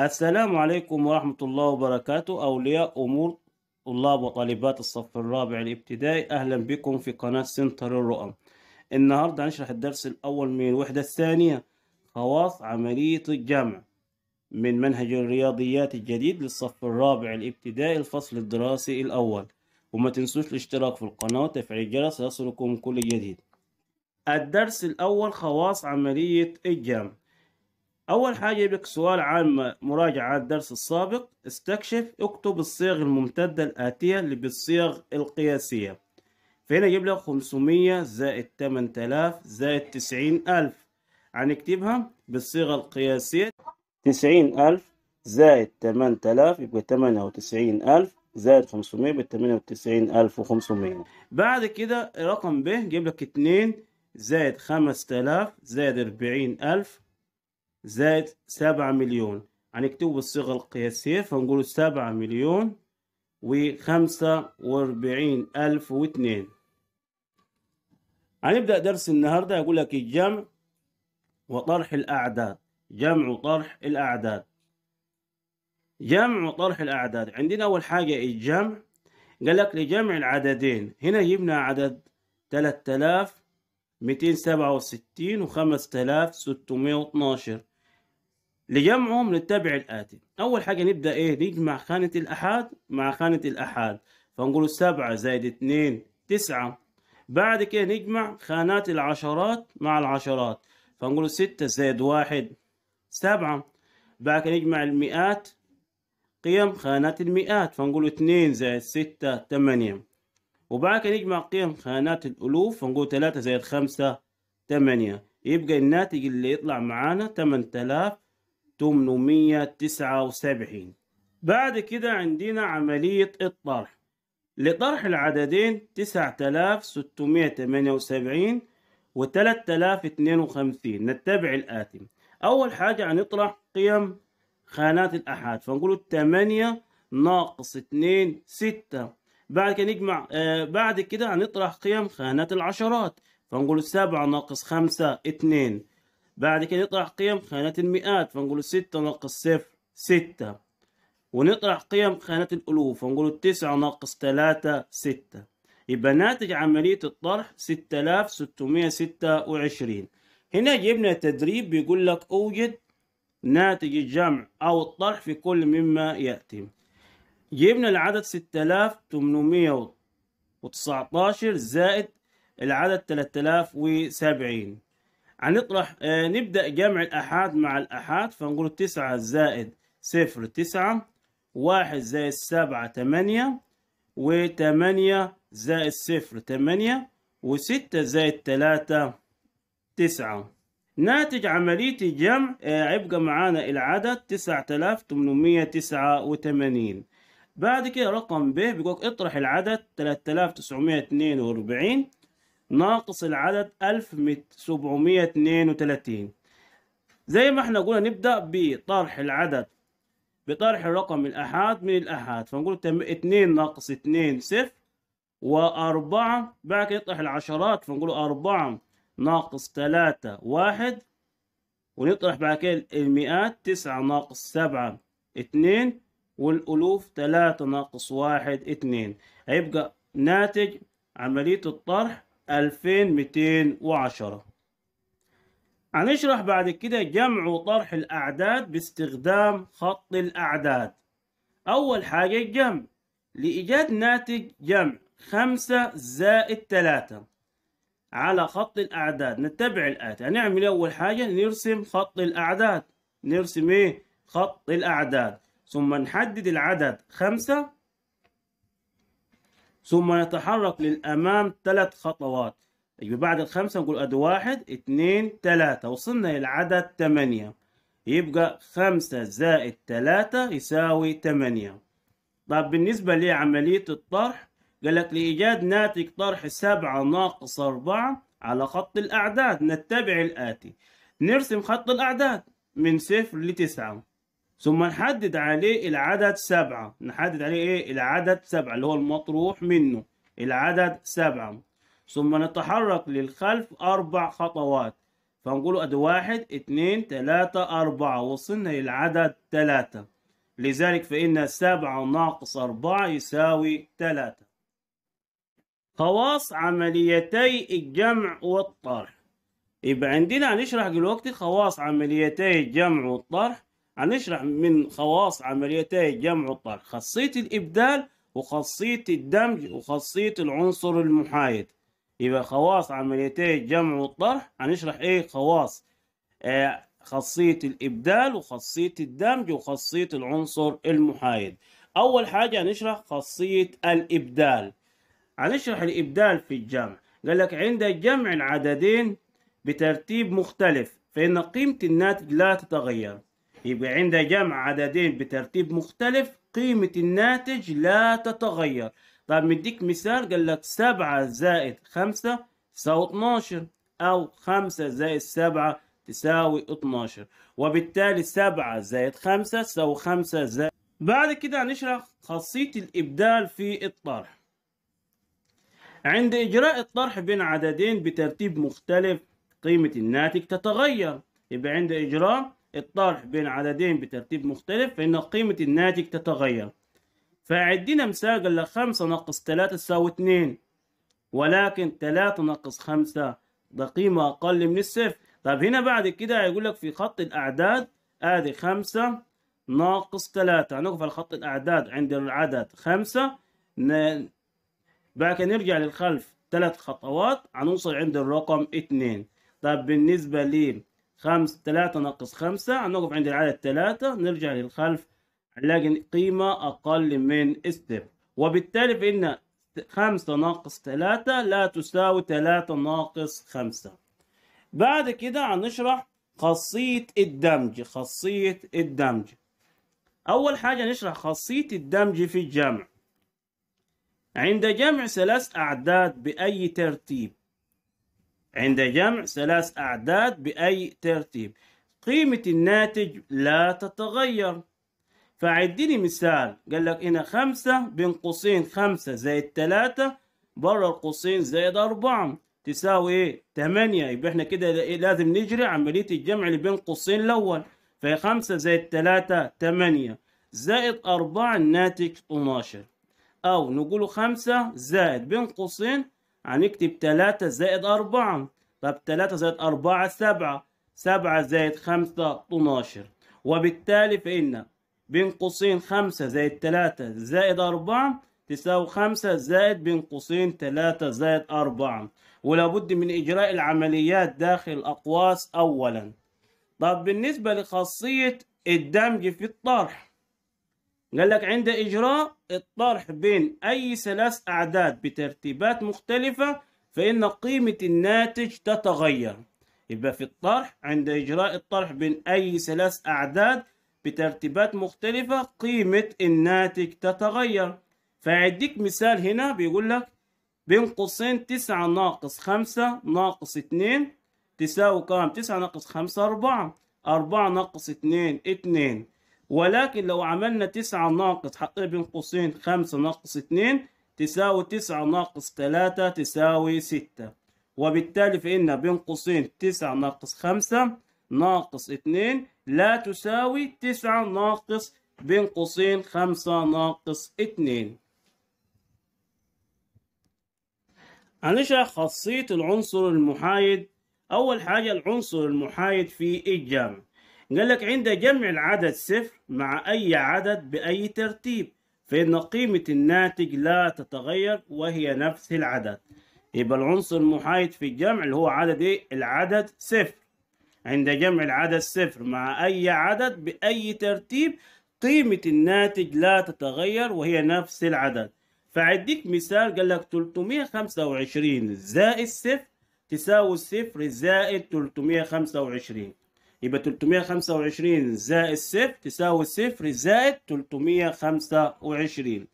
السلام عليكم ورحمة الله وبركاته أولياء أمور طلاب وطالبات الصف الرابع الابتدائي أهلا بكم في قناة سنتر الرؤم النهاردة هنشرح الدرس الأول من الوحدة الثانية خواص عملية الجمع من منهج الرياضيات الجديد للصف الرابع الابتدائي الفصل الدراسي الأول وما تنسوش الاشتراك في القناة وتفعيل الجرس ليصلكم كل جديد الدرس الأول خواص عملية الجمع أول حاجة يبقى سؤال عن مراجعة الدرس السابق استكشف اكتب الصيغ الممتدة الآتية اللي بالصيغ القياسية فهنا يجيب لك 500 زائد 8000 زائد 90000 يعني اكتبها بالصيغة القياسية 90000 زائد 8000 يبقى 98000 زائد 500 ب 98500 بعد كده رقم ب جيب لك 2 زائد 5000 زائد 40000 زائد سبعة مليون هنكتبه يعني بالصيغة القياسية فنقول سبعة مليون وخمسة وأربعين ألف واتنين هنبدأ درس النهاردة يقول لك الجمع وطرح الأعداد جمع وطرح الأعداد جمع وطرح الأعداد عندنا أول حاجة الجمع قال لك لجمع العددين هنا جبنا عدد 3267 و 5612 لجمعهم نتبع الآتي أول حاجة نبدأ إيه نجمع خانة الأحاد مع خانة الأحاد فنقول سبعة زائد اتنين تسعة بعد كده نجمع خانات العشرات مع العشرات فنقول ستة زائد واحد سبعة بعد كده نجمع المئات قيم خانات المئات فنقول اتنين زائد ستة تمانية وبعد كده نجمع قيم خانات الألوف فنقول تلاتة زائد خمسة تمانية يبقى الناتج اللي يطلع معانا تمن تلاف 879 بعد كده عندنا عملية الطرح لطرح العددين 9678 و 3052 نتبع الآتي أول حاجة هنطرح قيم خانات الأحاد فنقول 8 ناقص 2 6 بعد كده نجمع آه، بعد كده هنطرح قيم خانات العشرات فنقول 7 ناقص 5 2 بعد كده نطرح قيم خانات المئات فنقول ستة ناقص صفر ستة ونطرح قيم خانات الألوف فنقول تسعة ناقص تلاتة ستة يبقى ناتج عملية الطرح ستة آلاف ستمية ستة وعشرين هنا جبنا تدريب بيقول لك أوجد ناتج الجمع أو الطرح في كل مما يأتي جبنا العدد ستة آلاف تمنمية وتسعتاشر زائد العدد تلاتة آلاف وسبعين هنطرح آه، نبدأ جمع الآحاد مع الآحاد فنقول تسعة زائد صفر تسعة واحد زائد سبعة تمانية وتمانية زائد صفر تمانية وستة زائد تلاتة تسعة ناتج عملية الجمع هيبقى آه، معانا العدد تسعة آلاف تمنمية تسعة وتمانين بعد كده رقم ب بيقولك اطرح العدد تلاتة آلاف تسعمية اتنين وأربعين ناقص العدد 1732 زي ما احنا قلنا نبدأ بطرح العدد بطرح الرقم الأحاد من الأحاد فنقول 2 ناقص 2 صفر وأربعة بعد كده نطرح العشرات فنقول أربعة ناقص تلاتة واحد ونطرح بعد كده المئات تسعة ناقص سبعة اتنين والألوف تلاتة ناقص واحد اتنين هيبقى ناتج عملية الطرح 2210 هنشرح بعد كده جمع وطرح الأعداد باستخدام خط الأعداد أول حاجة الجمع لإيجاد ناتج جمع خمسة زائد ثلاثة على خط الأعداد نتبع الآتي يعني هنعمل أول حاجة نرسم خط الأعداد نرسم إيه خط الأعداد ثم نحدد العدد خمسة ثم نتحرك للأمام ثلاث خطوات يبقى بعد الخمسة نقول أدي واحد اتنين تلاتة وصلنا للعدد تمانية يبقى خمسة زائد تلاتة يساوي تمانية طب بالنسبة لعملية الطرح قال لك لإيجاد ناتج طرح سبعة ناقص أربعة على خط الأعداد نتبع الآتي نرسم خط الأعداد من صفر لتسعة ثم نحدد عليه العدد سبعة نحدد عليه إيه العدد سبعة اللي هو المطروح منه العدد سبعة ثم نتحرك للخلف أربع خطوات فنقول أدي واحد اتنين تلاتة أربعة وصلنا للعدد تلاتة لذلك فإن سبعة ناقص أربعة يساوي تلاتة خواص عمليتي الجمع والطرح يبقى عندنا هنشرح دلوقتي خواص عمليتي الجمع والطرح هنشرح من خواص عمليتي جمع والطرح خاصية الإبدال وخاصية الدمج وخاصية العنصر المحايد يبقى خواص عمليتي الجمع والطرح هنشرح ايه خواص آه خاصية الإبدال وخاصية الدمج وخاصية العنصر المحايد أول حاجة هنشرح خاصية الإبدال هنشرح الإبدال في الجمع قال لك عند جمع العددين بترتيب مختلف فإن قيمة الناتج لا تتغير يبقى عند جمع عددين بترتيب مختلف قيمة الناتج لا تتغير طب مديك مثال قال لك سبعة زائد خمسة تساوي 12 أو خمسة زائد سبعة تساوي 12 وبالتالي سبعة زائد خمسة تساوي خمسة زائد بعد كده هنشرح خاصية الإبدال في الطرح عند إجراء الطرح بين عددين بترتيب مختلف قيمة الناتج تتغير يبقى عند إجراء الطرح بين عددين بترتيب مختلف فإن قيمة الناتج تتغير فعدينا مثال قال ناقص تلاتة تساوي اتنين ولكن تلاتة ناقص خمسة ده قيمة أقل من الصفر طب هنا بعد كده هيقول لك في خط الأعداد آدي خمسة ناقص تلاتة هنقف على خط الأعداد عند العدد خمسة ن... بعد كده نرجع للخلف ثلاث خطوات هنوصل عند الرقم اتنين طب بالنسبة لي خمس ثلاثة ناقص خمسة هنقف عند العدد ثلاثة نرجع للخلف هنلاقي قيمة أقل من ستيب وبالتالي فإن خمسة ناقص ثلاثة لا تساوي ثلاثة ناقص خمسة بعد كده هنشرح خاصية الدمج خاصية الدمج أول حاجة نشرح خاصية الدمج في الجمع عند جمع ثلاث أعداد بأي ترتيب عند جمع ثلاث أعداد بأي ترتيب قيمة الناتج لا تتغير فعدني مثال قال لك هنا خمسة بين قوسين خمسة زائد تلاتة بره القوسين زائد أربعة تساوي إيه؟ تمانية يبقى إحنا كده لازم نجري عملية الجمع اللي بين قوسين الأول فهي خمسة زائد تلاتة تمانية زائد أربعة الناتج اتناشر أو نقول خمسة زائد بين قوسين هنكتب تلاتة زائد أربعة طب تلاتة زائد أربعة سبعة سبعة زائد خمسة اتناشر وبالتالي فإن بين قوسين خمسة زائد تلاتة زائد أربعة تساوي خمسة زائد بين قوسين تلاتة زائد أربعة ولابد من إجراء العمليات داخل الأقواس أولا طب بالنسبة لخاصية الدمج في الطرح قال لك عند إجراء الطرح بين أي ثلاث أعداد بترتيبات مختلفة فإن قيمة الناتج تتغير يبقى في الطرح عند إجراء الطرح بين أي ثلاث أعداد بترتيبات مختلفة قيمة الناتج تتغير فهيديك مثال هنا بيقول لك بين قوسين تسعة ناقص خمسة ناقص اتنين تساوي كام؟ تسعة ناقص خمسة أربعة أربعة ناقص اتنين اتنين ولكن لو عملنا تسعة ناقص حطينا بين قوسين خمسة ناقص اتنين تساوي تسعة ناقص تلاتة تساوي ستة وبالتالي فإن بين قوسين تسعة ناقص خمسة ناقص اتنين لا تساوي تسعة ناقص بين قوسين خمسة ناقص اتنين هنشرح خاصية العنصر المحايد أول حاجة العنصر المحايد في الجامع قال لك عند جمع العدد صفر مع أي عدد بأي ترتيب فإن قيمة الناتج لا تتغير وهي نفس العدد يبقى العنصر المحايد في الجمع اللي هو عدد إيه؟ العدد صفر عند جمع العدد صفر مع أي عدد بأي ترتيب قيمة الناتج لا تتغير وهي نفس العدد فعديك مثال قال لك 325 زائد صفر تساوي صفر زائد 325 يبقى 325 زائد صفر تساوي صفر زائد 325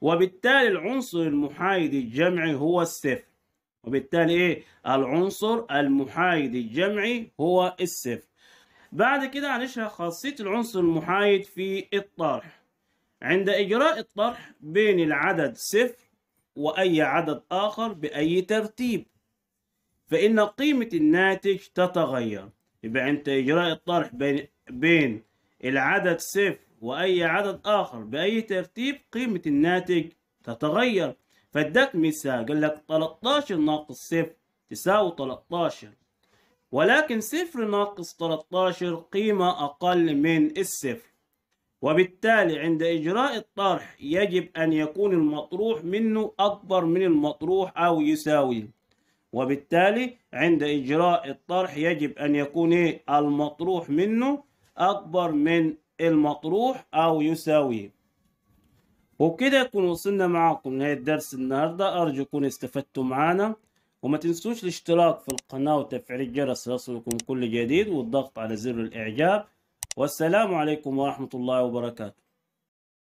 وبالتالي العنصر المحايد الجمعي هو الصفر وبالتالي ايه العنصر المحايد الجمعي هو الصفر بعد كده هنشرح خاصية العنصر المحايد في الطرح عند إجراء الطرح بين العدد صفر وأي عدد آخر بأي ترتيب فإن قيمة الناتج تتغير يبقى أنت إجراء الطرح بين, بين العدد صفر وأي عدد آخر بأي ترتيب قيمة الناتج تتغير فاداك مثال قال لك 13 ناقص صفر تساوي 13 ولكن صفر ناقص 13 قيمة أقل من الصفر وبالتالي عند إجراء الطرح يجب أن يكون المطروح منه أكبر من المطروح أو يساوي وبالتالي عند إجراء الطرح يجب أن يكون إيه المطروح منه أكبر من المطروح أو يساويه وبكده يكون وصلنا معاكم لنهاية درس النهاردة أرجو يكون استفدتوا معانا وما تنسوش الاشتراك في القناة وتفعيل الجرس ليصلكم كل جديد والضغط على زر الإعجاب والسلام عليكم ورحمة الله وبركاته